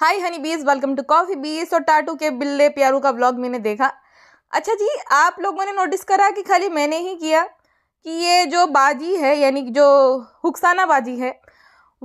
हाय हनी बीज welcome to coffee बीज और टाटू के बिल्ले प्यारू का ब्लॉग मैंने देखा अच्छा जी आप लोगों ने नोटिस करा कि खाली मैंने ही किया कि ये जो बाजी है यानी जो हुक्साना बाजी है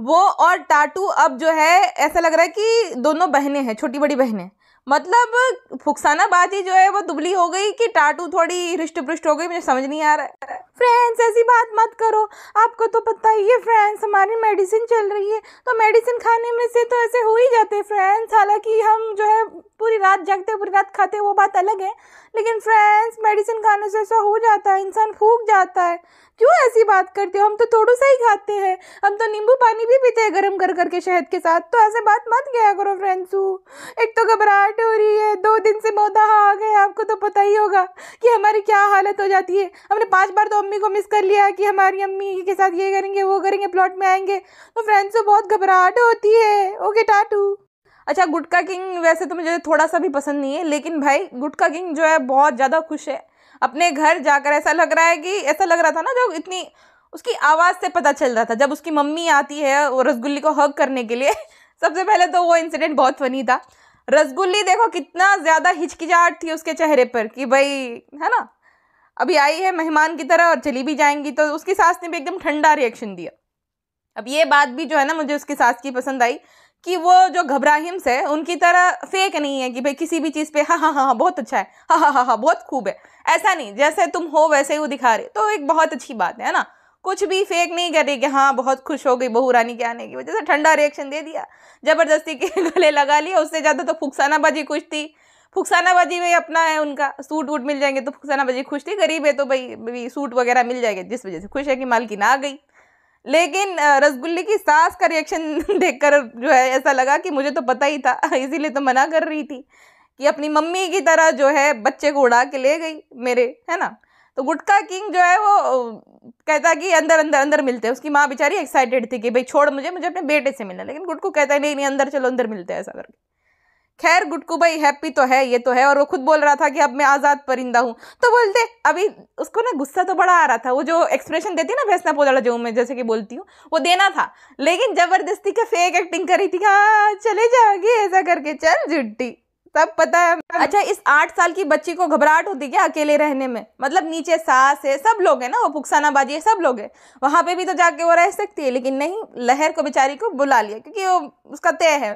वो और टाटू अब जो है ऐसा लग रहा है कि दोनों बहनें हैं छोटी बड़ी बहनें मतलब फुकसानाबाजी जो है वो दुबली हो गई कि टाटू थोड़ी हृष्ट पृष्ट हो गई मुझे समझ नहीं आ रहा है फ्रेंड्स ऐसी बात मत करो आपको तो पता ही है फ्रेंड्स हमारी मेडिसिन चल रही है तो मेडिसिन खाने में से तो ऐसे हो ही जाते हैं फ्रेंड्स हालांकि हम जो है पूरी रात जगते पूरी रात खाते वो बात अलग है लेकिन फ्रेंड्स मेडिसिन खाने से ऐसा हो जाता है इंसान फूक जाता है क्यों ऐसी बात करते हो हम तो थोड़ा सा ही खाते हैं हम तो नींबू पानी भी पीते हैं गर्म कर करके शहद के साथ तो ऐसे बात मत गया करो फ्रेंड्सू एक तो घबराहट हो रही है दो दिन से बहुत आ गए आपको तो पता ही होगा कि हमारी क्या हालत हो जाती है हमने पाँच बार तो अम्मी को मिस कर लिया कि हमारी अम्मी के साथ ये करेंगे वो करेंगे प्लॉट में आएंगे तो फ्रेंड्सू बहुत घबराहट होती है ओके टाटू अच्छा गुटका किंग वैसे तो मुझे थोड़ा सा भी पसंद नहीं है लेकिन भाई गुटका किंग जो है बहुत ज़्यादा खुश है अपने घर जाकर ऐसा लग रहा है कि ऐसा लग रहा था ना जब इतनी उसकी आवाज़ से पता चल रहा था जब उसकी मम्मी आती है वो रसगुल्ली को हक करने के लिए सबसे पहले तो वो इंसिडेंट बहुत फनी था रसगुल्ली देखो कितना ज़्यादा हिचकिचाहट थी उसके चेहरे पर कि भाई है ना अभी आई है मेहमान की तरह और चली भी जाएंगी तो उसकी सास ने भी एकदम ठंडा रिएक्शन दिया अब ये बात भी जो है ना मुझे उसकी सास की पसंद आई कि वो जो घबराहिम्स है उनकी तरह फेक नहीं है कि भाई किसी भी चीज़ पे हाँ, हाँ हाँ हाँ बहुत अच्छा है हाँ हाँ हाँ हाँ बहुत खूब है ऐसा नहीं जैसे तुम हो वैसे ही वो दिखा रहे तो एक बहुत अच्छी बात है ना कुछ भी फेक नहीं कर रही कि हाँ बहुत खुश हो गई बहू रानी के आने की वजह से ठंडा रिएक्शन दे दिया ज़बरदस्ती के गले लगा लिया उससे ज़्यादा तो फुकसानाबाजी खुश थी फुकसानाबाजी भाई अपना है उनका सूट वूट मिल जाएंगे तो फुकसानाबाजी खुश थी गरीब है तो भाई भाई सूट वगैरह मिल जाएगा जिस वजह से खुश है कि मालकिन आ गई लेकिन रसगुल्ले की सास का रिएक्शन देखकर जो है ऐसा लगा कि मुझे तो पता ही था इसीलिए तो मना कर रही थी कि अपनी मम्मी की तरह जो है बच्चे को उड़ा के ले गई मेरे है ना तो गुटका किंग जो है वो कहता कि अंदर अंदर अंदर मिलते हैं उसकी माँ बेचारी एक्साइटेड थी कि भाई छोड़ मुझे मुझे अपने बेटे से मिलना लेकिन गुटकू कहता है नहीं नहीं अंदर चलो अंदर मिलते हैं ऐसा करके खैर गुटकू भाई हैप्पी तो है ये तो है और वो खुद बोल रहा था कि अब मैं आज़ाद परिंदा हूँ तो बोलते अभी उसको ना गुस्सा तो बड़ा आ रहा था वो जो एक्सप्रेशन देती ना भैंसना पोदड़ा जो मैं जैसे कि बोलती हूँ वो देना था लेकिन ज़बरदस्ती का फेक एक्टिंग करी थी हाँ चले जाओगे ऐसा करके चल जुट्टी सब पता है अच्छा इस आठ साल की बच्ची को घबराहट होती क्या अकेले रहने में मतलब नीचे सास है सब लोग है ना वो पुकसाना बाजी है सब लोग है वहाँ पे भी तो जाके वो रह सकती है लेकिन नहीं लहर को बेचारी को बुला लिया क्योंकि वो उसका तय है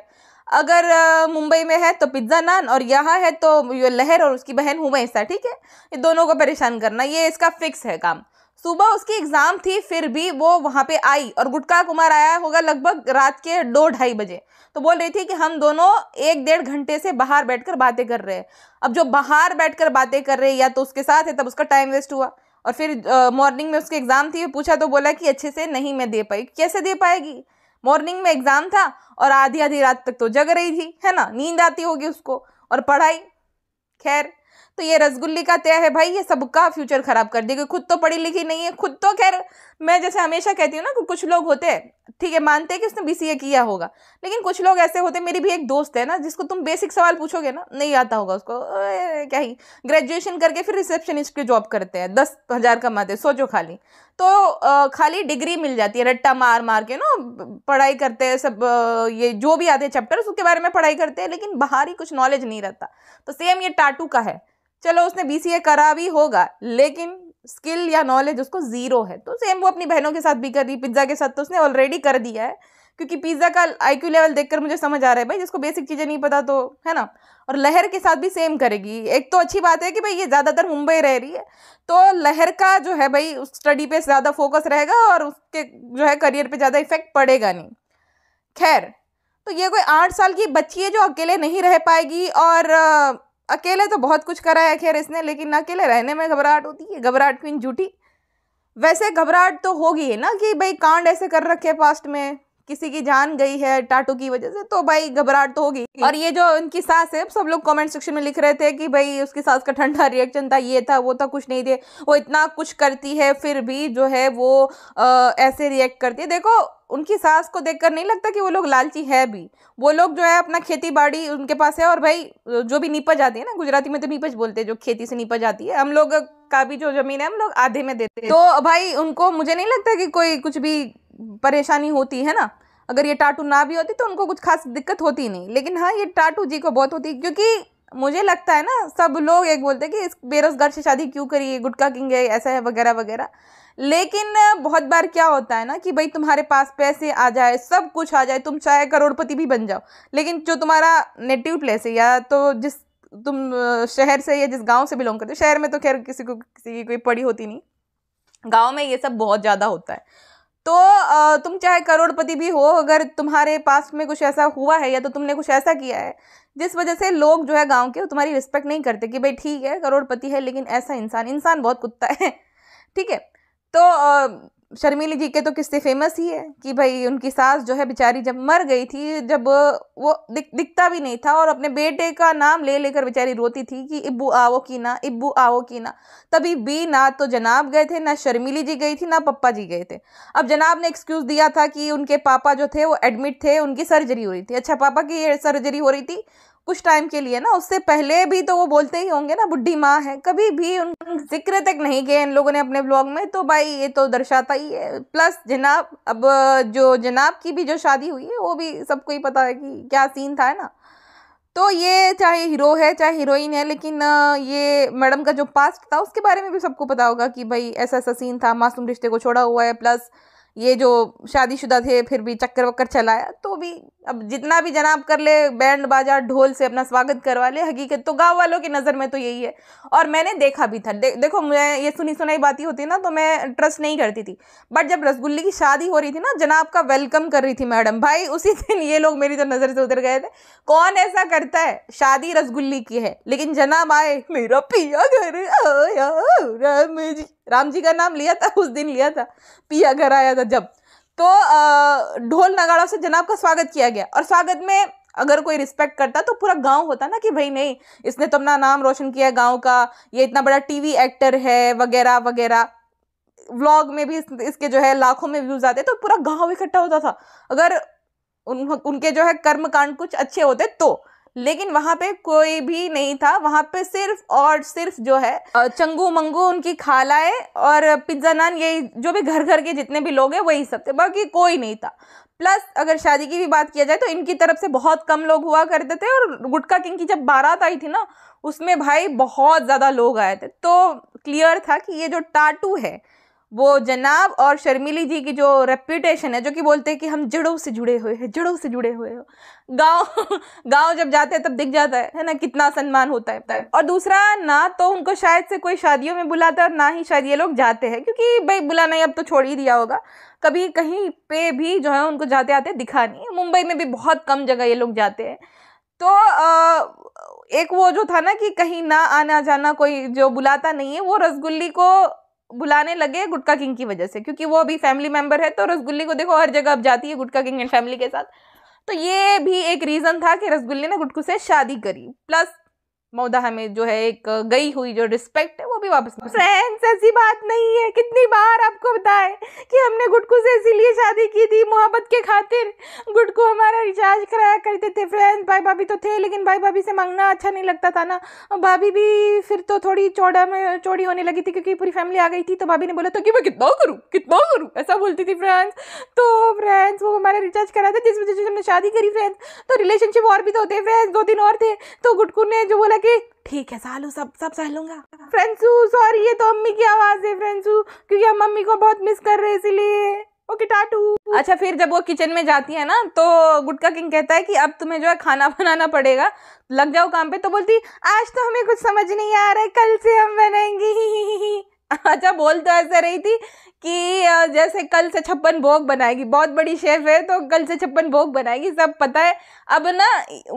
अगर मुंबई में है तो पिज्ज़ा नान और यहाँ है तो ये लहर और उसकी बहन ऐसा ठीक है ये दोनों को परेशान करना ये इसका फिक्स है काम सुबह उसकी एग्ज़ाम थी फिर भी वो वहाँ पे आई और गुटका कुमार आया होगा लगभग रात के दो ढाई बजे तो बोल रही थी कि हम दोनों एक डेढ़ घंटे से बाहर बैठकर बातें कर रहे हैं अब जो बाहर बैठकर बातें कर रहे हैं या तो उसके साथ है तब उसका टाइम वेस्ट हुआ और फिर मॉर्निंग में उसकी एग्ज़ाम थी पूछा तो बोला कि अच्छे से नहीं मैं दे पाई कैसे दे पाएगी मॉर्निंग में एग्ज़ाम था और आधी आधी रात तक तो जग रही थी है ना नींद आती होगी उसको और पढ़ाई खैर तो ये रसगुल्ली का तय है भाई ये सबका फ्यूचर ख़राब कर देगा खुद तो पढ़ी लिखी नहीं है खुद तो खैर मैं जैसे हमेशा कहती हूँ ना कि कुछ लोग होते हैं ठीक है मानते हैं कि उसने बी किया होगा लेकिन कुछ लोग ऐसे होते मेरी भी एक दोस्त है ना जिसको तुम बेसिक सवाल पूछोगे ना नहीं आता होगा उसको क्या ही ग्रेजुएशन करके फिर रिसेप्शनिस्ट की जॉब करते हैं दस हज़ार कमाते हैं सोचो खाली तो खाली डिग्री मिल जाती है रट्टा मार मार के ना पढ़ाई करते हैं सब ये जो भी आते हैं चैप्टर उसके बारे में पढ़ाई करते हैं लेकिन बाहर ही कुछ नॉलेज नहीं रहता तो सेम ये टाटू का है चलो उसने बीसीए करा भी होगा लेकिन स्किल या नॉलेज उसको ज़ीरो है तो सेम वो अपनी बहनों के साथ भी कर दी पिज्ज़ा के साथ तो उसने ऑलरेडी कर दिया है क्योंकि पिज़्ज़ा का आईक्यू लेवल देखकर मुझे समझ आ रहा है भाई जिसको बेसिक चीज़ें नहीं पता तो है ना और लहर के साथ भी सेम करेगी एक तो अच्छी बात है कि भाई ये ज़्यादातर मुंबई रह रही है तो लहर का जो है भाई उस स्टडी पे ज़्यादा फोकस रहेगा और उसके जो है करियर पे ज़्यादा इफेक्ट पड़ेगा नहीं खैर तो ये कोई आठ साल की बच्ची है जो अकेले नहीं रह पाएगी और अकेले तो बहुत कुछ कराया है खैर इसने लेकिन अकेले रहने में घबराहट होती है घबराहट क्वीन झूठी वैसे घबराहट तो होगी है ना कि भाई कांड ऐसे कर रखे पास्ट में किसी की जान गई है टाटू की वजह से तो भाई घबराहट तो होगी और ये जो उनकी सास है सब लोग कमेंट सेक्शन में लिख रहे थे कि भाई उसकी सास का ठंडा रिएक्शन था ये था वो था कुछ नहीं थे वो इतना कुछ करती है फिर भी जो है वो आ, ऐसे रिएक्ट करती है देखो उनकी सास को देखकर नहीं लगता कि वो लोग लालची है भी वो लोग जो है अपना खेती बाड़ी उनके पास है और भाई जो भी नीपज आती है ना गुजराती में तो नीपज बोलते हैं जो खेती से नीपज आती है हम लोग का भी जो जमीन है हम लोग आधे में देते हैं तो भाई उनको मुझे नहीं लगता कि कोई कुछ भी परेशानी होती है ना अगर ये टाटू ना भी होती तो उनको कुछ खास दिक्कत होती नहीं लेकिन हाँ ये टाटू जी को बहुत होती क्योंकि मुझे लगता है ना सब लोग एक बोलते हैं कि इस बेरोज़गार से शादी क्यों करी गुटका किंग है ऐसा है वगैरह वगैरह लेकिन बहुत बार क्या होता है ना कि भाई तुम्हारे पास पैसे आ जाए सब कुछ आ जाए तुम चाहे करोड़पति भी बन जाओ लेकिन जो तुम्हारा नेटिव प्लेस है या तो जिस तुम शहर से या जिस गांव से बिलोंग करते हो शहर में तो खैर किसी को किसी की कोई पड़ी होती नहीं गाँव में ये सब बहुत ज़्यादा होता है तो तुम चाहे करोड़पति भी हो अगर तुम्हारे पास में कुछ ऐसा हुआ है या तो तुमने कुछ ऐसा किया है जिस वजह से लोग जो है गांव के तुम्हारी रिस्पेक्ट नहीं करते कि भाई ठीक है करोड़पति है लेकिन ऐसा इंसान इंसान बहुत कुत्ता है ठीक है तो शर्मिली जी के तो किससे फेमस ही है कि भाई उनकी सास जो है बेचारी जब मर गई थी जब वो दिख, दिखता भी नहीं था और अपने बेटे का नाम ले लेकर बेचारी रोती थी कि इब्बू आओ की ना इब्बू आओ की ना तभी भी ना तो जनाब गए थे ना शर्मिली जी गई थी ना पप्पा जी गए थे अब जनाब ने एक्सक्यूज़ दिया था कि उनके पापा जो थे वो एडमिट थे उनकी सर्जरी हो रही थी अच्छा पापा की सर्जरी हो रही थी कुछ टाइम के लिए ना उससे पहले भी तो वो बोलते ही होंगे ना बुढ़ी माँ है कभी भी उन जिक्र तक नहीं गए इन लोगों ने अपने ब्लॉग में तो भाई ये तो दर्शाता ही है प्लस जनाब अब जो जनाब की भी जो शादी हुई है वो भी सबको ही पता है कि क्या सीन था ना तो ये चाहे हीरो है चाहे हीरोइन है लेकिन ये मैडम का जो पास्ट था उसके बारे में भी सबको पता होगा कि भाई ऐसा ऐसा सीन था मासूम रिश्ते को छोड़ा हुआ है प्लस ये जो शादीशुदा थे फिर भी चक्कर वक्कर चलाया तो भी अब जितना भी जनाब कर ले बैंड बाजा ढोल से अपना स्वागत करवा ले हकीकत तो गांव वालों की नज़र में तो यही है और मैंने देखा भी था दे, देखो मैं ये सुनी सुनाई बातें होती ना तो मैं ट्रस्ट नहीं करती थी बट जब रसगुल्ले की शादी हो रही थी ना जनाब का वेलकम कर रही थी मैडम भाई उसी दिन ये लोग मेरी तो नज़र से उतर गए थे कौन ऐसा करता है शादी रसगुल्ली की है लेकिन जनाब आए मेरा पिया घर आया राम जी राम जी का नाम लिया था उस दिन लिया था पिया घर आया था जब तो ढोल नगाड़ों से जनाब का स्वागत किया गया और स्वागत में अगर कोई रिस्पेक्ट करता तो पूरा गांव होता ना कि भाई नहीं इसने तो अपना नाम रोशन किया गांव का ये इतना बड़ा टीवी एक्टर है वगैरह वगैरह व्लॉग में भी इसके जो है लाखों में व्यूज आते तो पूरा गांव इकट्ठा होता था अगर उन, उनके जो है कर्म कांड कुछ अच्छे होते तो लेकिन वहाँ पे कोई भी नहीं था वहाँ पे सिर्फ और सिर्फ जो है चंगू मंगू उनकी खालाए और पिज्जा नान यही जो भी घर घर के जितने भी लोग हैं वही सब थे बाकी कोई नहीं था प्लस अगर शादी की भी बात किया जाए तो इनकी तरफ से बहुत कम लोग हुआ करते थे और गुटका किंग की जब बारात आई थी ना उसमें भाई बहुत ज़्यादा लोग आए थे तो क्लियर था कि ये जो टाटू है वो जनाब और शर्मिली जी की जो रेप्यूटेशन है जो कि बोलते हैं कि हम जड़ों से जुड़े हुए हैं जड़ों से जुड़े हुए हो गांव गांव जब जाते हैं तब दिख जाता है है ना कितना सम्मान होता है और दूसरा ना तो उनको शायद से कोई शादियों में बुलाता है और ना ही शायद ये लोग जाते हैं क्योंकि भाई बुलाना ही अब तो छोड़ ही दिया होगा कभी कहीं पे भी जो है उनको जाते आते दिखा नहीं मुंबई में भी बहुत कम जगह ये लोग जाते हैं तो एक वो जो था ना कि कहीं ना आना जाना कोई जो बुलाता नहीं है वो रसगुल्ली को बुलाने लगे गुटका किंग की वजह से क्योंकि वो अभी फैमिली मेंबर है तो रसगुल्ले को देखो हर जगह अब जाती है गुटका किंग एंड फैमिली के साथ तो ये भी एक रीज़न था कि रसगुल्ले ने गुटकू से शादी करी प्लस मौदा हमें जो है एक गई हुई जो रिस्पेक्ट है वो भी वापस फ्रेंड्स ऐसी बात नहीं है कितनी बार आपको बताए कि हमने गुटकू से इसीलिए शादी की थी मोहब्बत के खातिर गुटकू हमारा रिचार्ज कराया करते थे फ्रेंड्स भाई भाभी तो थे लेकिन भाई भाभी से मांगना अच्छा नहीं लगता था ना और भाभी भी फिर तो थोड़ी चौड़ा में चौड़ी होने लगी थी क्योंकि पूरी फैमिली आ गई थी तो भाभी ने बोला था कि मैं कितना करूँ कितना करूँ ऐसा बोलती थी फ्रेंड्स तो फ्रेंड्स वो हमारा रिचार्ज कराया था जिस वजह से हमने शादी करी फ्रेंड्स तो रिलेशनशिप और भी तो होते फ्रेंड्स दो दिन और थे तो गुटकू ने जो बोला लगे ठीक है सालू सब सब सह लूंगा फ्रेंसू सॉरी ये तो मम्मी की आवाज है फ्रेंसू क्योंकि हम मम्मी को बहुत मिस कर रहे हैं इसीलिए ओके टाटू अच्छा फिर जब वो किचन में जाती है ना तो गुटका किंग कहता है कि अब तुम्हें जो है खाना बनाना पड़ेगा लग जाओ काम पे तो बोलती आज तो हमें कुछ समझ नहीं आ रहा है कल से हम बनाएंगे अच्छा बोल तो ऐसे रही थी कि जैसे कल से छप्पन भोग बनाएगी बहुत बड़ी शेफ है तो कल से छप्पन भोग बनाएगी सब पता है अब ना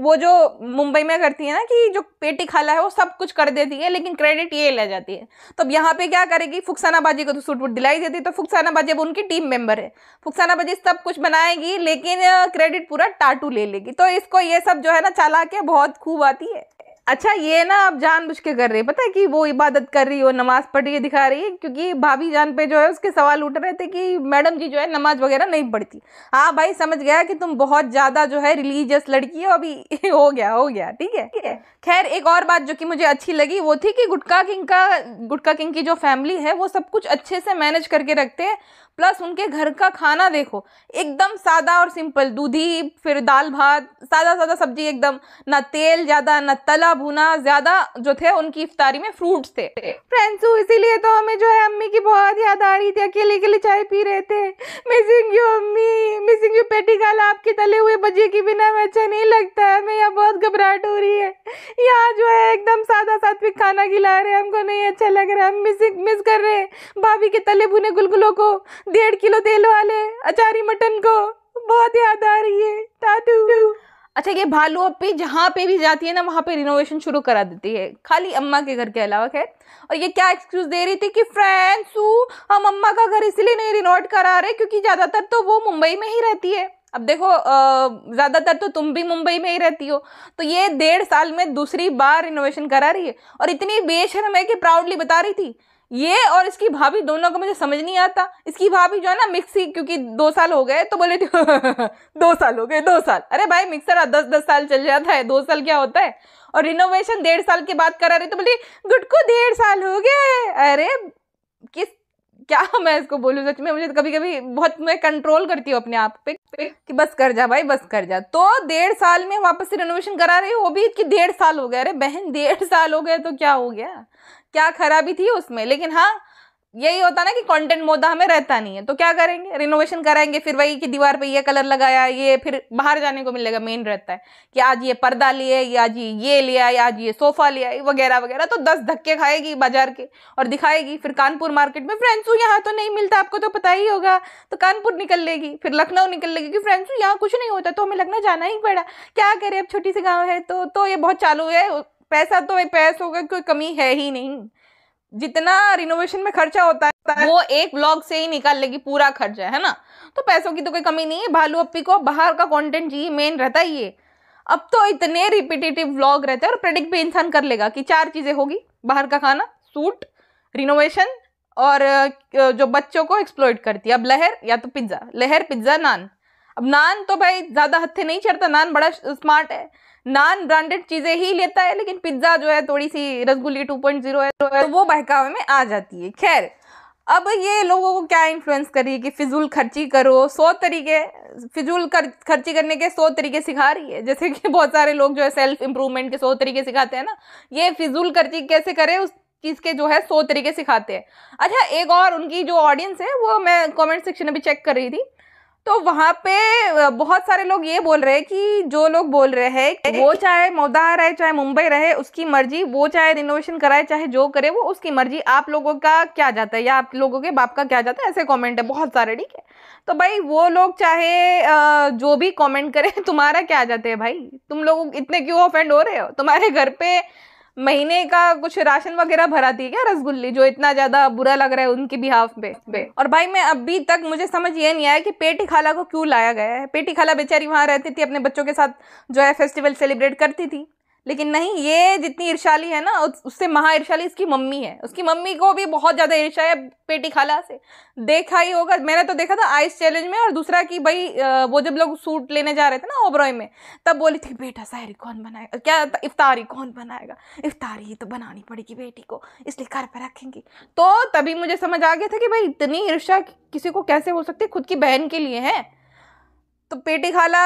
वो जो मुंबई में करती है ना कि जो पेटी खाला है वो सब कुछ कर देती है लेकिन क्रेडिट ये ले जाती है तो अब यहाँ पे क्या करेगी फुकसाना बाजी को तो सूट वूट दिलाई देती तो फुकसाना बाजी अब उनकी टीम मेंबर है फुकसाना बाजी सब कुछ बनाएगी लेकिन क्रेडिट पूरा टाटू ले लेगी तो इसको ये सब जो है ना चला के बहुत खूब आती है अच्छा ये ना आप जानबूझ के कर रहे हैं पता है कि वो इबादत कर रही हो नमाज पढ़ रही है दिखा रही है क्योंकि भाभी जान पे जो है उसके सवाल उठ रहे थे कि मैडम जी जो है नमाज वगैरह नहीं पढ़ती हाँ भाई समझ गया कि तुम बहुत ज़्यादा जो है रिलीजियस लड़की हो अभी हो गया हो गया ठीक है ठीक है खैर एक और बात जो कि मुझे अच्छी लगी वो थी कि गुटका किंग का गुटका किंग की जो फैमिली है वो सब कुछ अच्छे से मैनेज करके रखते हैं प्लस उनके घर का खाना देखो एकदम सादा और सिंपल दूधी फिर दाल भात सादा सादा सब्जी एकदम ना तेल ज़्यादा ना तला भुना ज़्यादा जो थे उनकी इफ्तारी में फ्रूट्स थे फ्रेंड्स इसीलिए तो हमें जो है अम्मी की बहुत याद आ रही थी अकेले अकेले चाय पी रहे थे मिसिंग यू अम्मी मिसिंग यू पेटी गाला आपके तले हुए बजे के बिना हमें अच्छा नहीं लगता है हमें यहाँ बहुत घबराहट हो रही है यहाँ जो है एकदम सादा सात्विक खाना खिला रहे हैं हमको नहीं अच्छा लग रहा है हम मिस कर रहे हैं भाभी के तले भुने गुलगुलों को डेढ़ किलो तेल वाले अचारी मटन को बहुत याद आ रही है टाटू अच्छा ये भालू अपी जहाँ पे भी जाती है ना वहाँ पे रिनोवेशन शुरू करा देती है खाली अम्मा के घर के अलावा खैर और ये क्या एक्सक्यूज दे रही थी कि फ्रेंड्सू हम अम्मा का घर इसलिए नहीं रिनोवेट करा रहे क्योंकि ज़्यादातर तो वो मुंबई में ही रहती है अब देखो ज़्यादातर तो तुम भी मुंबई में ही रहती हो तो ये डेढ़ साल में दूसरी बार रिनोवेशन करा रही है और इतनी बेशरम है कि प्राउडली बता रही थी ये और इसकी भाभी दोनों को मुझे समझ नहीं आता इसकी भाभी जो है ना मिक्सी क्योंकि दो साल हो गए तो बोले थे दो साल हो गए दो साल अरे भाई मिक्सर दस दस साल चल जाता है दो साल क्या होता है और रिनोवेशन डेढ़ साल के बाद करा रहे तो बोले गुड को डेढ़ साल हो गए अरे किस क्या मैं इसको बोलूँ सच में मुझे तो कभी कभी बहुत मैं कंट्रोल करती हूँ अपने आप पे कि बस कर जा भाई बस कर जा तो डेढ़ साल में वापस से रिनोवेशन करा रही वो भी कि डेढ़ साल हो गया अरे बहन डेढ़ साल हो गया तो क्या हो गया क्या खराबी थी उसमें लेकिन हाँ यही होता ना कि कंटेंट मोदा हमें रहता नहीं है तो क्या करेंगे रिनोवेशन कराएंगे फिर वही कि दीवार पे ये कलर लगाया ये फिर बाहर जाने को मिलेगा मेन रहता है कि आज ये पर्दा लिए या आज ये लिया या आज ये सोफा लिया वगैरह वगैरह तो दस धक्के खाएगी बाजार के और दिखाएगी फिर कानपुर मार्केट में फ्रेंड्सू यहाँ तो नहीं मिलता आपको तो पता ही होगा तो कानपुर निकल लेगी फिर लखनऊ निकल लेगी कि फ्रेंड्सू यहाँ कुछ नहीं होता तो हमें लखनऊ जाना ही पड़ा क्या करे अब छोटी सी गाँव है तो, तो ये बहुत चालू है पैसा तो पैसों का कोई कमी है ही नहीं जितना रिनोवेशन में खर्चा होता है वो एक ब्लॉग से ही निकाल लेगी पूरा खर्चा है ना तो पैसों की तो कोई कमी नहीं है भालू अप्पी को बाहर का कंटेंट जी मेन रहता ही है अब तो इतने रिपीटेटिव ब्लॉग रहते हैं और प्रेडिक्ट भी इंसान कर लेगा कि चार चीज़ें होगी बाहर का खाना सूट रिनोवेशन और जो बच्चों को एक्सप्लोइट करती है अब लहर या तो पिज्ज़ा लहर पिज्ज़ा नान अब नान तो भाई ज़्यादा हत्थे नहीं चढ़ता नान बड़ा स्मार्ट है नॉन ब्रांडेड चीज़ें ही लेता है लेकिन पिज्ज़ा जो है थोड़ी सी रसगुल्ली 2.0 है तो वो बहकावे में आ जाती है खैर अब ये लोगों को क्या इन्फ्लुएंस है कि फिजूल खर्ची करो सौ तरीके फिजूल कर खर्ची करने के सौ तरीके सिखा रही है जैसे कि बहुत सारे लोग जो है सेल्फ इम्प्रूवमेंट के सौ तरीके सिखाते हैं ना ये फिजूल खर्ची कैसे करें उस चीज़ के जो है सौ तरीके सिखाते हैं अच्छा एक और उनकी जो ऑडियंस है वो मैं कमेंट सेक्शन में भी चेक कर रही थी तो वहाँ पे बहुत सारे लोग ये बोल रहे हैं कि जो लोग बोल रहे हैं वो चाहे मोदा रहे चाहे मुंबई रहे उसकी मर्जी वो चाहे रिनोवेशन कराए चाहे जो करे वो उसकी मर्जी आप लोगों का क्या जाता है या आप लोगों के बाप का क्या जाता है ऐसे कमेंट है बहुत सारे ठीक है तो भाई वो लोग चाहे जो भी कमेंट करें तुम्हारा क्या जाते हैं भाई तुम लोग इतने क्यों ऑफेंड हो रहे हो तुम्हारे घर पे महीने का कुछ राशन वगैरह भरा दिए क्या रसगुल्ली जो इतना ज्यादा बुरा लग रहा है उनके बिहाफ पे, और भाई मैं अभी तक मुझे समझ ये नहीं आया कि पेटी खाला को क्यों लाया गया है पेटी खाला बेचारी वहाँ रहती थी अपने बच्चों के साथ जो है फेस्टिवल सेलिब्रेट करती थी लेकिन नहीं ये जितनी ईर्षाली है ना उससे महा ईर्षाली इसकी मम्मी है उसकी मम्मी को भी बहुत ज़्यादा ईर्षा है पेटी खाला से देखा ही होगा मैंने तो देखा था आइस चैलेंज में और दूसरा कि भाई वो जब लोग सूट लेने जा रहे थे ना ओबरॉय में तब बोली थी बेटा शायरी कौन बनाएगा क्या इफ्तारी कौन बनाएगा इफ्तारी ही तो बनानी पड़ेगी बेटी को इसलिए घर पर रखेंगी तो तभी मुझे समझ आ गया था कि भाई इतनी ईर्षा किसी को कैसे हो सकती है खुद की बहन के लिए है तो पेटी खाला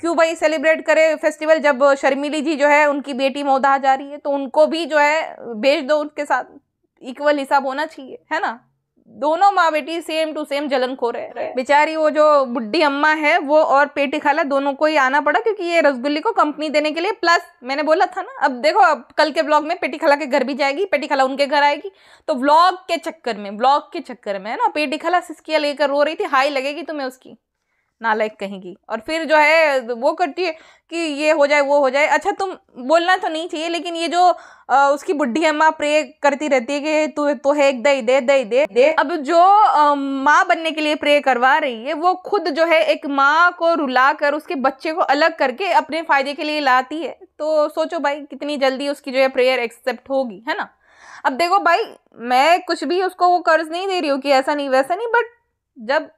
क्यों भाई सेलिब्रेट करे फेस्टिवल जब शर्मिली जी जो है उनकी बेटी मोदा जा रही है तो उनको भी जो है भेज दो उनके साथ इक्वल हिसाब होना चाहिए है ना दोनों माँ बेटी सेम टू सेम जलन खो रहे बेचारी वो जो बुढ़ी अम्मा है वो और पेटी खाला दोनों को ही आना पड़ा क्योंकि ये रसगुल्ली को कंपनी देने के लिए प्लस मैंने बोला था ना अब देखो अब कल के ब्लॉग में पेटी खाला के घर भी जाएगी पेटी खाला उनके घर आएगी तो ब्लॉग के चक्कर में ब्लॉग के चक्कर में है ना पेटी खाला सिस्किया लेकर रो रही थी हाई लगेगी तुम्हें उसकी नालायक कहेंगी और फिर जो है वो करती है कि ये हो जाए वो हो जाए अच्छा तुम बोलना तो नहीं चाहिए लेकिन ये जो आ, उसकी बुढ़ी अम्मा प्रे करती रहती है कि तू तो है एक दई दे दई दे दे अब जो माँ बनने के लिए प्रे करवा रही है वो खुद जो है एक माँ को रुला कर उसके बच्चे को अलग करके अपने फायदे के लिए लाती है तो सोचो भाई कितनी जल्दी उसकी जो है प्रेयर एक्सेप्ट होगी है ना अब देखो भाई मैं कुछ भी उसको वो कर्ज नहीं दे रही हूँ कि ऐसा नहीं वैसा नहीं बट जब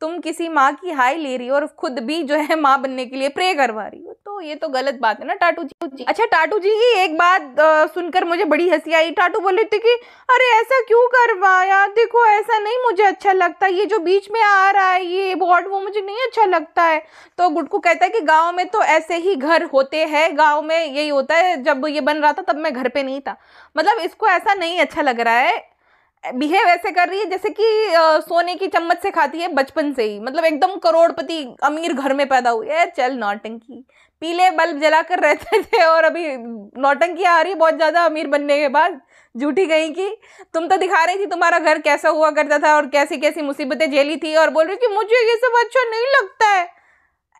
तुम किसी माँ की हाई ले रही हो और खुद भी जो है माँ बनने के लिए प्रे करवा रही हो तो ये तो गलत बात है ना टाटू जी अच्छा टाटू जी की एक बात सुनकर मुझे बड़ी हंसी आई टाटू बोले थे कि अरे ऐसा क्यों करवाया देखो ऐसा नहीं मुझे अच्छा लगता ये जो बीच में आ रहा है ये वॉर्ड वो मुझे नहीं अच्छा लगता है तो गुटकू कहता है कि गाँव में तो ऐसे ही घर होते हैं गाँव में यही होता है जब ये बन रहा था तब मैं घर पर नहीं था मतलब इसको ऐसा नहीं अच्छा लग रहा है बिहेव ऐसे कर रही है जैसे कि सोने की चम्मच से खाती है बचपन से ही मतलब एकदम करोड़पति अमीर घर में पैदा हुई है चल नौटंकी पीले बल्ब जला कर रहते थे और अभी नौटंकी आ रही है बहुत ज़्यादा अमीर बनने के बाद झूठी गई कि तुम तो दिखा रही थी तुम्हारा घर कैसा हुआ करता था और कैसी कैसी मुसीबतें झेली थी और बोल रही कि मुझे ये सब अच्छा नहीं लगता है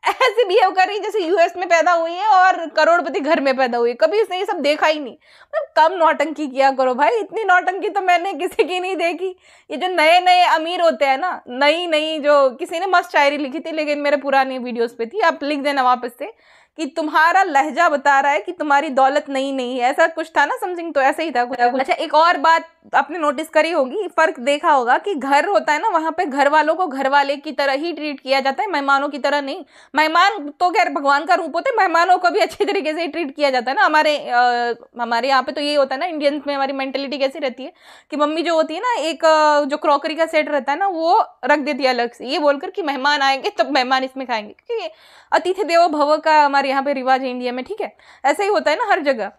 ऐसे बिहेव कर रही है जैसे यूएस में पैदा हुई है और करोड़पति घर में पैदा हुई है कभी उसने ये सब देखा ही नहीं मतलब कम नौटंकी किया करो भाई इतनी नौटंकी तो मैंने किसी की नहीं देखी ये जो नए नए अमीर होते हैं ना नई नई जो किसी ने मस्त शायरी लिखी थी लेकिन मेरे पुराने वीडियोज़ पर थी आप लिख देना वापस से कि तुम्हारा लहजा बता रहा है कि तुम्हारी दौलत नहीं नहीं है ऐसा कुछ था ना समथिंग तो ऐसा ही था कुछ अच्छा एक और बात आपने नोटिस करी होगी फर्क देखा होगा कि घर होता है ना वहां पे घर वालों को घर वाले की तरह ही ट्रीट किया जाता है मेहमानों की तरह नहीं मेहमान तो खैर भगवान का रूप होता है मेहमानों को भी अच्छे तरीके से ट्रीट किया जाता है ना हमारे आ, हमारे यहाँ पे तो यही होता है ना इंडियंस में हमारी मेंटेलिटी कैसी रहती है कि मम्मी जो होती है ना एक जो क्रॉकरी का सेट रहता है ना वो रख देती है अलग से ये बोलकर कि मेहमान आएंगे तब मेहमान इसमें खाएंगे क्योंकि अतिथि देवो भव का हमारे हमारे यहाँ पे रिवाज है इंडिया में ठीक है ऐसा ही होता है ना हर जगह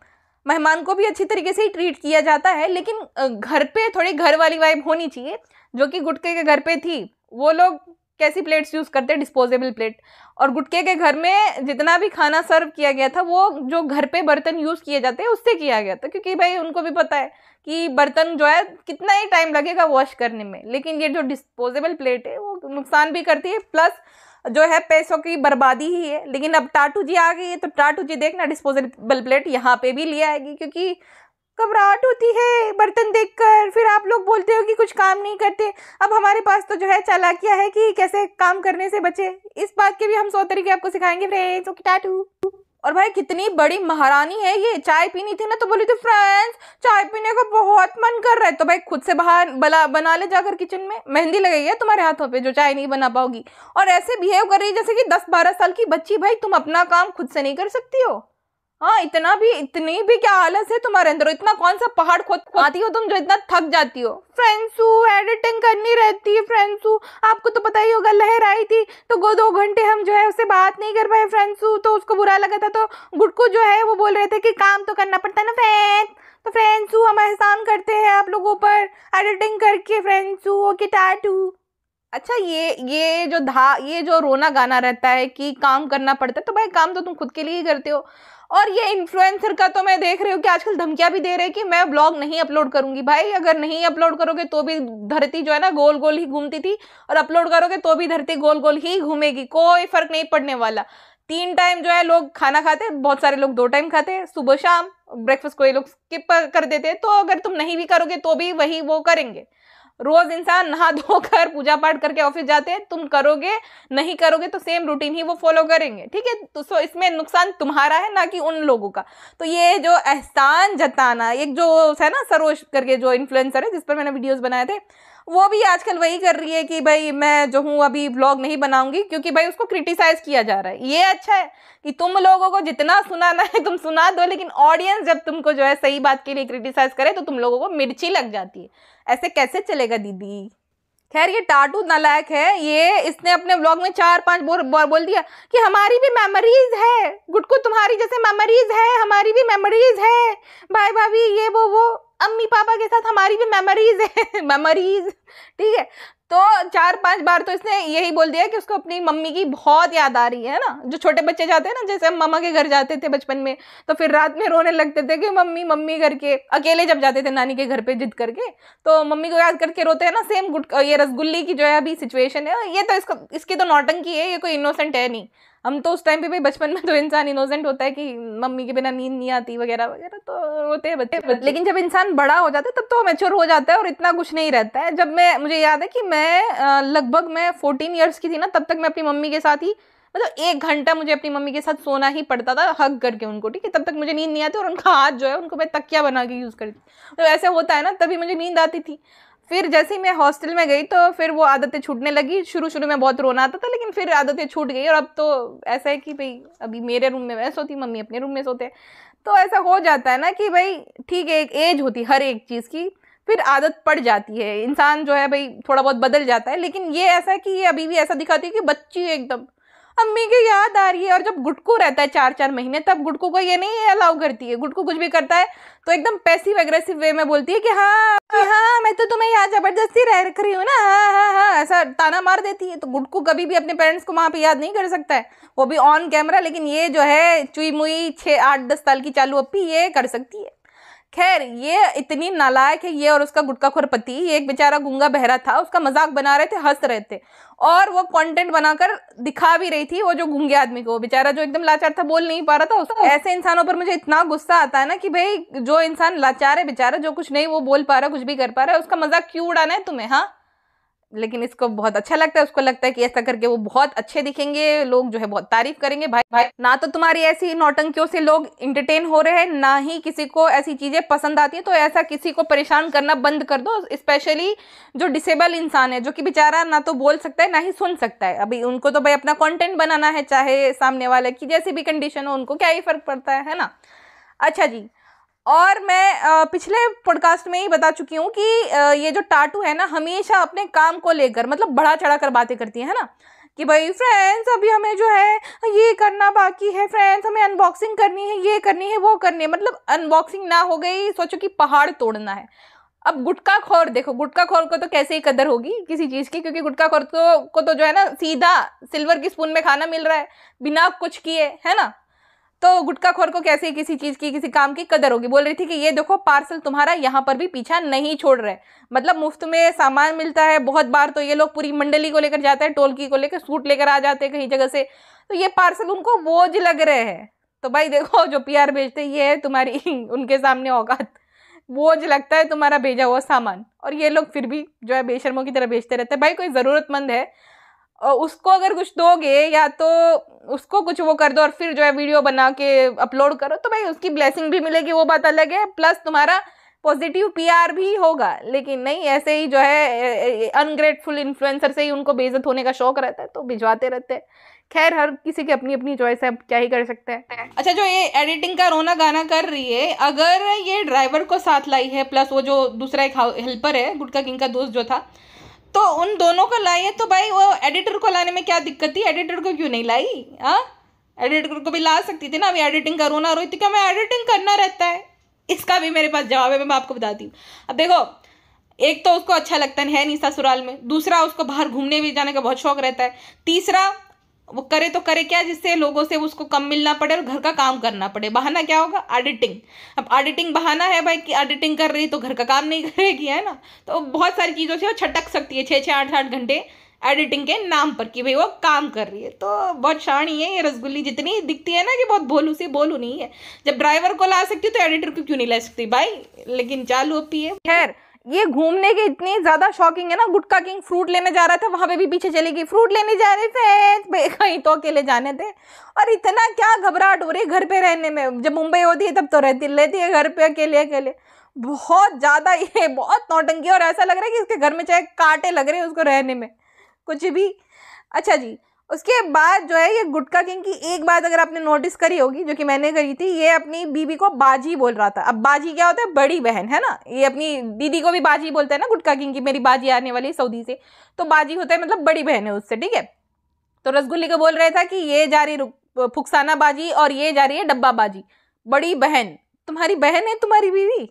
मेहमान को भी अच्छी तरीके से ही ट्रीट किया जाता है लेकिन घर पे थोड़ी घर वाली वाइब होनी चाहिए जो कि गुटके के घर पे थी वो लोग कैसी प्लेट्स यूज़ करते हैं डिस्पोजेबल प्लेट और गुटके के घर में जितना भी खाना सर्व किया गया था वो जो घर पे बर्तन यूज़ किए जाते हैं उससे किया गया था क्योंकि भाई उनको भी पता है कि बर्तन जो है कितना ही टाइम लगेगा वॉश करने में लेकिन ये जो डिस्पोजेबल प्लेट है वो नुकसान भी करती है प्लस जो है पैसों की बर्बादी ही है लेकिन अब टाटू जी आ गई है तो टाटू जी देखना डिस्पोजेबल प्लेट यहाँ पे भी ले आएगी क्योंकि घबराहट होती है बर्तन देखकर फिर आप लोग बोलते हो कि कुछ काम नहीं करते अब हमारे पास तो जो है चालाकिया है कि कैसे काम करने से बचे इस बात के भी हम सौ तरीके आपको सिखाएंगे फ्रेंड्स ओके टाटू और भाई कितनी बड़ी महारानी है ये चाय पीनी थी ना तो बोली थी फ्रेंड्स चाय पीने का बहुत मन कर रहा है तो भाई खुद से बाहर बला बना ले जाकर किचन में मेहंदी लगाई है तुम्हारे हाथों पे जो चाय नहीं बना पाओगी और ऐसे बिहेव कर रही है जैसे कि दस बारह साल की बच्ची भाई तुम अपना काम खुद से नहीं कर सकती हो हाँ इतना भी इतनी भी क्या आलस है तुम्हारे अंदर इतना कौन सा पहाड़ खोद आती हो तुम जो इतना थक जाती हो फ्रेंड्सू एडिटिंग करनी रहती है फ्रेंड्सू आपको तो पता ही होगा लहर आई थी तो गो दो घंटे हम जो है उससे बात नहीं कर पाए फ्रेंड्सू तो उसको बुरा लगा था तो गुटकू जो है वो बोल रहे थे कि काम तो करना पड़ता है ना फ्रेंड तो फ्रेंड्सू हम एहसान करते हैं आप लोगों पर एडिटिंग करके फ्रेंड्सू ओके टाटू अच्छा ये ये जो धा ये जो रोना गाना रहता है कि काम करना पड़ता है तो भाई काम तो तुम खुद के लिए ही करते हो और ये इन्फ्लुएंसर का तो मैं देख रही हूँ कि आजकल धमकियाँ भी दे रहे हैं कि मैं ब्लॉग नहीं अपलोड करूँगी भाई अगर नहीं अपलोड करोगे तो भी धरती जो है ना गोल गोल ही घूमती थी और अपलोड करोगे तो भी धरती गोल गोल ही घूमेगी कोई फर्क नहीं पड़ने वाला तीन टाइम जो है लोग खाना खाते बहुत सारे लोग दो टाइम खाते हैं सुबह शाम ब्रेकफास्ट को ये लोग स्किप कर देते हैं तो अगर तुम नहीं भी करोगे तो भी वही वो करेंगे रोज इंसान नहा धोकर पूजा पाठ करके ऑफिस जाते हैं तुम करोगे नहीं करोगे तो सेम रूटीन ही वो फॉलो करेंगे ठीक है तो सो इसमें नुकसान तुम्हारा है ना कि उन लोगों का तो ये जो एहसान जताना एक जो है ना सरोज करके जो इन्फ्लुएंसर है जिस पर मैंने वीडियोस बनाए थे वो भी आजकल वही कर रही है कि भाई मैं जो हूँ अभी ब्लॉग नहीं बनाऊंगी क्योंकि भाई उसको क्रिटिसाइज किया जा रहा है ये अच्छा है कि तुम लोगों को जितना सुनाना है तुम सुना दो लेकिन ऑडियंस जब तुमको जो है सही बात के लिए क्रिटिसाइज करे तो तुम लोगों को मिर्ची लग जाती है ऐसे कैसे चलेगा दीदी खैर ये टाटू नालायक है ये इसने अपने ब्लॉग में चार पांच बोल बोल दिया कि हमारी भी मेमोरीज है गुटकू तुम्हारी जैसे मेमोरीज है हमारी भी मेमोरीज है भाई भाभी ये वो वो अम्मी पापा के साथ हमारी भी मेमोरीज है मेमोरीज ठीक है तो चार पांच बार तो इसने यही बोल दिया कि उसको अपनी मम्मी की बहुत याद आ रही है ना जो छोटे बच्चे जाते हैं ना जैसे हम मामा के घर जाते थे बचपन में तो फिर रात में रोने लगते थे कि मम्मी मम्मी करके अकेले जब जाते थे नानी के घर पे जिद करके तो मम्मी को याद करके रोते हैं ना सेम गुट ये रसगुल्ली की जो है अभी सिचुएशन है ये तो इसको इसकी तो नौटंकी है ये कोई इनोसेंट है नहीं हम तो उस टाइम पे भी बचपन में तो इंसान इनोसेंट होता है कि मम्मी के बिना नींद नहीं आती वगैरह वगैरह तो होते हैं बच्चे लेकिन जब इंसान बड़ा हो जाता है तब तो मेच्योर हो जाता है और इतना कुछ नहीं रहता है जब मैं मुझे याद है कि मैं लगभग मैं फोर्टीन ईयर्स की थी ना तब तक मैं अपनी मम्मी के साथ ही मतलब एक घंटा मुझे अपनी मम्मी के साथ सोना ही पड़ता था हक करके उनको ठीक है तब तक मुझे नींद नहीं आती और उनका हाथ जो है उनको मैं तकिया बना के यूज़ करती तो ऐसे होता है ना तभी मुझे नींद आती थी फिर जैसे ही मैं हॉस्टल में गई तो फिर वो आदतें छूटने लगी शुरू शुरू में बहुत रोना आता था लेकिन फिर आदतें छूट गई और अब तो ऐसा है कि भाई अभी मेरे रूम में मैं सोती मम्मी अपने रूम में सोते तो ऐसा हो जाता है ना कि भाई ठीक है एक एज होती हर एक चीज़ की फिर आदत पड़ जाती है इंसान जो है भाई थोड़ा बहुत बदल जाता है लेकिन ये ऐसा है कि ये अभी भी ऐसा दिखाती है कि बच्ची एकदम अम्मी की याद आ रही है और जब गुटकू रहता है चार चार महीने तब गुटकू को ये नहीं अलाउ करती है गुटकू कुछ भी करता है तो एकदम पैसिव एग्रेसिव वे में बोलती है कि हाँ हाँ मैं तो तुम्हें यहाँ जबरदस्ती रह रख रही हूँ ना हाँ हाँ हाँ ऐसा ताना मार देती है तो गुटकू कभी भी अपने पेरेंट्स को वहाँ पे याद नहीं कर सकता है वो भी ऑन कैमरा लेकिन ये जो है चुई मुई छः आठ दस साल की चालू अपी ये कर सकती है खैर ये इतनी नालायक है ये और उसका गुटकाखोर पति ये एक बेचारा गुंगा बहरा था उसका मजाक बना रहे थे हंस रहे थे और वो कंटेंट बनाकर दिखा भी रही थी वो जो गुंगे आदमी को बेचारा जो एकदम लाचार था बोल नहीं पा रहा था उसका ऐसे इंसानों पर मुझे इतना गुस्सा आता है ना कि भाई जो इंसान लाचार है बेचारा जो कुछ नहीं वो बोल पा रहा कुछ भी कर पा रहा है उसका मजाक क्यों उड़ाना है तुम्हें हाँ लेकिन इसको बहुत अच्छा लगता है उसको लगता है कि ऐसा करके वो बहुत अच्छे दिखेंगे लोग जो है बहुत तारीफ करेंगे भाई भाई ना तो तुम्हारी ऐसी नौटंकियों से लोग इंटरटेन हो रहे हैं ना ही किसी को ऐसी चीज़ें पसंद आती हैं तो ऐसा किसी को परेशान करना बंद कर दो स्पेशली जो डिसेबल इंसान है जो कि बेचारा ना तो बोल सकता है ना ही सुन सकता है अभी उनको तो भाई अपना कॉन्टेंट बनाना है चाहे सामने वाले की जैसी भी कंडीशन हो उनको क्या ही फ़र्क पड़ता है, है ना अच्छा जी और मैं पिछले पॉडकास्ट में ही बता चुकी हूँ कि ये जो टाटू है ना हमेशा अपने काम को लेकर मतलब बढ़ा चढ़ा कर बातें करती है ना कि भाई फ्रेंड्स अभी हमें जो है ये करना बाकी है फ्रेंड्स हमें अनबॉक्सिंग करनी है ये करनी है वो करनी है मतलब अनबॉक्सिंग ना हो गई सोचो कि पहाड़ तोड़ना है अब गुटका खोर देखो गुटका खोर को तो कैसे ही कदर होगी किसी चीज़ की क्योंकि गुटका खोर को, को तो जो है ना सीधा सिल्वर की स्पून में खाना मिल रहा है बिना कुछ किए है ना तो गुटखाखोर को कैसे किसी चीज़ की किसी काम की कदर होगी बोल रही थी कि ये देखो पार्सल तुम्हारा यहाँ पर भी पीछा नहीं छोड़ रहे मतलब मुफ्त में सामान मिलता है बहुत बार तो ये लोग पूरी मंडली को लेकर जाते हैं टोलकी को लेकर सूट लेकर आ जाते हैं कहीं जगह से तो ये पार्सल उनको बोझ लग रहे हैं तो भाई देखो जो पी भेजते ये है तुम्हारी उनके सामने औकात बोझ लगता है तुम्हारा भेजा हुआ सामान और ये लोग फिर भी जो है बेशर्मों की तरह भेजते रहते हैं भाई कोई ज़रूरतमंद है उसको अगर कुछ दोगे या तो उसको कुछ वो कर दो और फिर जो है वीडियो बना के अपलोड करो तो भाई उसकी ब्लेसिंग भी मिलेगी वो बात अलग है प्लस तुम्हारा पॉजिटिव पीआर भी होगा लेकिन नहीं ऐसे ही जो है अनग्रेटफुल इन्फ्लुएंसर से ही उनको बेइज्जत होने का शौक रहता है तो भिजवाते रहते हैं खैर हर किसी की अपनी अपनी चॉइस है क्या ही कर सकते हैं अच्छा जो ये एडिटिंग का रोना गाना कर रही है अगर ये ड्राइवर को साथ लाई है प्लस वो जो दूसरा एक हेल्पर है गुटका किंग का दोस्त जो था तो उन दोनों को लाई है तो भाई वो एडिटर को लाने में क्या दिक्कत थी एडिटर को क्यों नहीं लाई हाँ एडिटर को भी ला सकती थी ना अभी एडिटिंग करो ना रोहित क्या मैं एडिटिंग करना रहता है इसका भी मेरे पास जवाब है मैं आपको बताती हूँ अब देखो एक तो उसको अच्छा लगता है नहीं ससुराल में दूसरा उसको बाहर घूमने भी जाने का बहुत शौक रहता है तीसरा वो करे तो करे क्या जिससे लोगों से उसको कम मिलना पड़े और घर का काम करना पड़े बहाना क्या होगा एडिटिंग अब एडिटिंग बहाना है भाई कि एडिटिंग कर रही तो घर का काम नहीं करेगी है ना तो बहुत सारी चीज़ों से वो छटक सकती है छः छः आठ आठ घंटे एडिटिंग के नाम पर कि भाई वो काम कर रही है तो बहुत शाणी है ये रसगुल्ली जितनी दिखती है ना कि बहुत भोलू सी भोलू नहीं है जब ड्राइवर को ला सकती तो एडिटर को क्यों नहीं ला सकती भाई लेकिन चालू अपी है खैर ये घूमने के इतनी ज़्यादा शॉकिंग है ना गुटका किंग फ्रूट लेने जा रहा था वहाँ पे भी पीछे चली गई फ्रूट लेने जा रहे थे कहीं तो अकेले जाने थे और इतना क्या घबराहट हो रही है घर पे रहने में जब मुंबई होती है तब तो रहती रहती है घर पे अकेले अकेले बहुत ज़्यादा ये बहुत नौटंकी और ऐसा लग रहा है कि इसके घर में चाहे कांटे लग रहे हैं उसको रहने में कुछ भी अच्छा जी उसके बाद जो है ये गुटका किंग की एक बात अगर आपने नोटिस करी होगी जो कि मैंने करी थी ये अपनी बीबी को बाजी बोल रहा था अब बाजी क्या होता है बड़ी बहन है ना ये अपनी दीदी को भी बाजी बोलता है ना गुटका किंग की मेरी बाजी आने वाली है सऊदी से तो बाजी होता है मतलब बड़ी बहन है उससे ठीक है तो रसगुल्ले को बोल रहा था कि ये जा रही फुकसाना बाजी और ये जा रही है डब्बा बाजी बड़ी बहन तुम्हारी बहन है तुम्हारी बीवी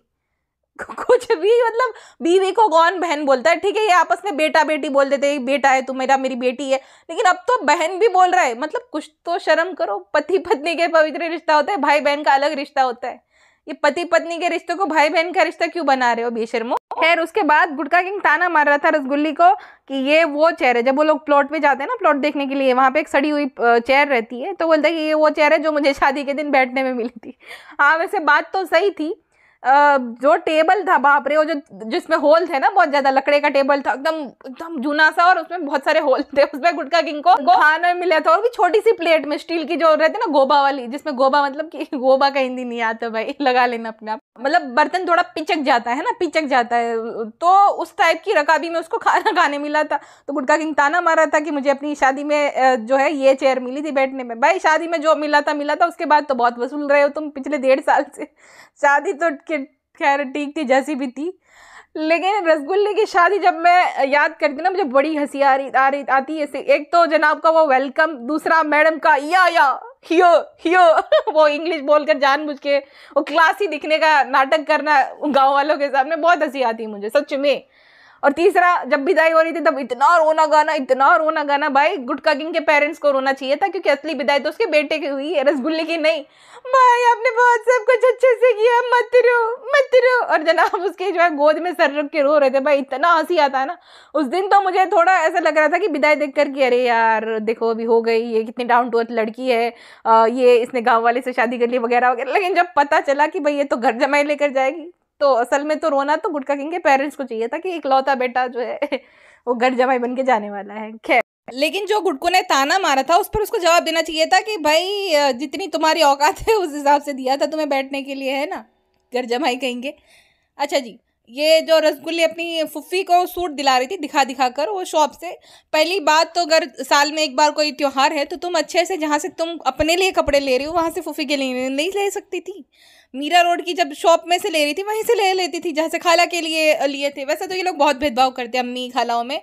कुछ भी मतलब बीवी को कौन बहन बोलता है ठीक है ये आपस में बेटा बेटी बोल देते हैं बेटा है तू मेरा मेरी बेटी है लेकिन अब तो बहन भी बोल रहा है मतलब कुछ तो शर्म करो पति पत्नी के पवित्र रिश्ता होता है भाई बहन का अलग रिश्ता होता है ये पति पत्नी के रिश्ते को भाई बहन का रिश्ता क्यों बना रहे हो बेशर्मो खैर उसके बाद गुटका किंग ताना मार रहा था रसगुल्ली को कि ये वो चेयर है जब वो लोग प्लॉट में जाते हैं ना प्लॉट देखने के लिए वहाँ पे एक सड़ी हुई चेयर रहती है तो बोलता है कि ये वो चेयर है जो मुझे शादी के दिन बैठने में मिली थी हाँ वैसे बात तो सही थी जो टेबल था बाप रे वो जो जिसमें होल थे ना बहुत ज्यादा लकड़े का टेबल था एकदम एकदम जूना सा और उसमें बहुत सारे होल थे उसमें गुटका किंग को खाना मिला था और भी छोटी सी प्लेट में स्टील की जो रहती है ना गोबा वाली जिसमें गोबा मतलब कि गोबा का हिंदी नहीं आता भाई लगा लेना अपने आप मतलब बर्तन थोड़ा पिचक जाता है ना पिचक जाता है तो उस टाइप की रकाबी में उसको खाना खाने मिला था तो गुटका किंग ताना मारा था कि मुझे अपनी शादी में जो है ये चेयर मिली थी बैठने में भाई शादी में जो मिला था मिला था उसके बाद तो बहुत वसूल रहे हो तुम पिछले डेढ़ साल से शादी तो खैर ठीक थी जैसी भी थी लेकिन रसगुल्ले की शादी जब मैं याद करती ना मुझे बड़ी हंसी आ रही आ रही आती है एक तो जनाब का वो वेलकम दूसरा मैडम का या या हियो हियो वो इंग्लिश बोलकर जानबूझ के वो क्लासी दिखने का नाटक करना गांव वालों के सामने बहुत हंसी आती है मुझे सच में और तीसरा जब विदाई हो रही थी तब इतना रोना गाना इतना रोना गाना भाई गुटका किंग के पेरेंट्स को रोना चाहिए था क्योंकि असली विदाई तो उसके बेटे की हुई है रसगुल्ले की नहीं भाई आपने बहुत सब कुछ अच्छे से किया मत रो मत रो और जनाब उसके जो है गोद में सर रख के रो रहे थे भाई इतना हंसी आता है ना उस दिन तो मुझे थोड़ा ऐसा लग रहा था कि विदाई देख कर कि अरे यार देखो अभी हो गई ये कितनी डाउन टू अर्थ लड़की है ये इसने गाँव वाले से शादी कर ली वगैरह वगैरह लेकिन जब पता चला कि भाई ये तो घर जमाई लेकर जाएगी तो असल में तो रोना तो गुटका किंग के पेरेंट्स को चाहिए था कि एक लौता बेटा जो है वो घर जमाई बन के जाने वाला है खैर लेकिन जो गुटको ने ताना मारा था उस पर उसको जवाब देना चाहिए था कि भाई जितनी तुम्हारी औकात है उस हिसाब से दिया था तुम्हें बैठने के लिए है ना घर जमाई कहेंगे अच्छा जी ये जो रसगुल्ले अपनी फुफी को सूट दिला रही थी दिखा दिखा कर वो शॉप से पहली बात तो अगर साल में एक बार कोई त्यौहार है तो तुम अच्छे से जहाँ से तुम अपने लिए कपड़े ले रही हो वहाँ से फुफी के लिए नहीं ले सकती थी मीरा रोड की जब शॉप में से ले रही थी वहीं से ले लेती थी जहाँ से खाला के लिए लिए थे वैसे तो ये लोग बहुत भेदभाव करते हैं अम्मी खालाओं में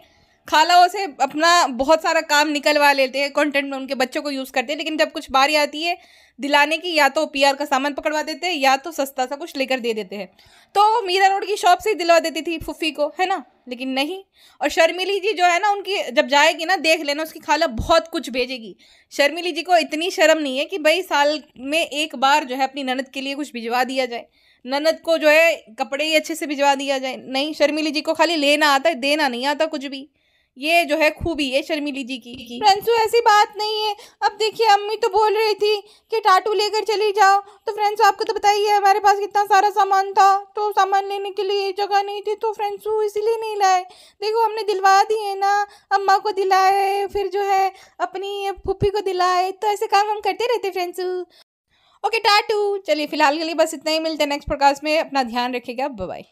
खालाओं से अपना बहुत सारा काम निकलवा लेते हैं कंटेंट में उनके बच्चों को यूज़ करते हैं लेकिन जब कुछ बारी आती है दिलाने की या तो पीआर का सामान पकड़वा देते हैं या तो सस्ता सा कुछ लेकर दे देते हैं तो मीरा रोड की शॉप से ही दिलवा देती थी फुफी को है ना लेकिन नहीं और शर्मिली जी जो है ना उनकी जब जाएगी ना देख लेना उसकी खाला बहुत कुछ भेजेगी शर्मिली जी को इतनी शर्म नहीं है कि भाई साल में एक बार जो है अपनी ननद के लिए कुछ भिजवा दिया जाए ननद को जो है कपड़े ही अच्छे से भिजवा दिया जाए नहीं शर्मिली जी को खाली लेना आता है देना नहीं आता कुछ भी ये जो है खूबी है शर्मिली जी की फ्रेंड्सो ऐसी बात नहीं है अब देखिए अम्मी तो बोल रही थी कि टाटू लेकर चली जाओ तो फ्रेंड्स आपको तो बताइए हमारे पास कितना सारा सामान था तो सामान लेने के लिए जगह नहीं थी तो फ्रेंड्सो इसीलिए नहीं लाए देखो हमने दिलवा दिए ना अम्मा को दिलाए फिर जो है अपनी पुप्पी को दिलाए तो ऐसे काम हम करते रहते फ्रेंड्सो ओके टाटू चलिए फिलहाल के लिए बस इतना ही मिलते हैं नेक्स्ट प्रकाश में अपना ध्यान रखिएगा बाय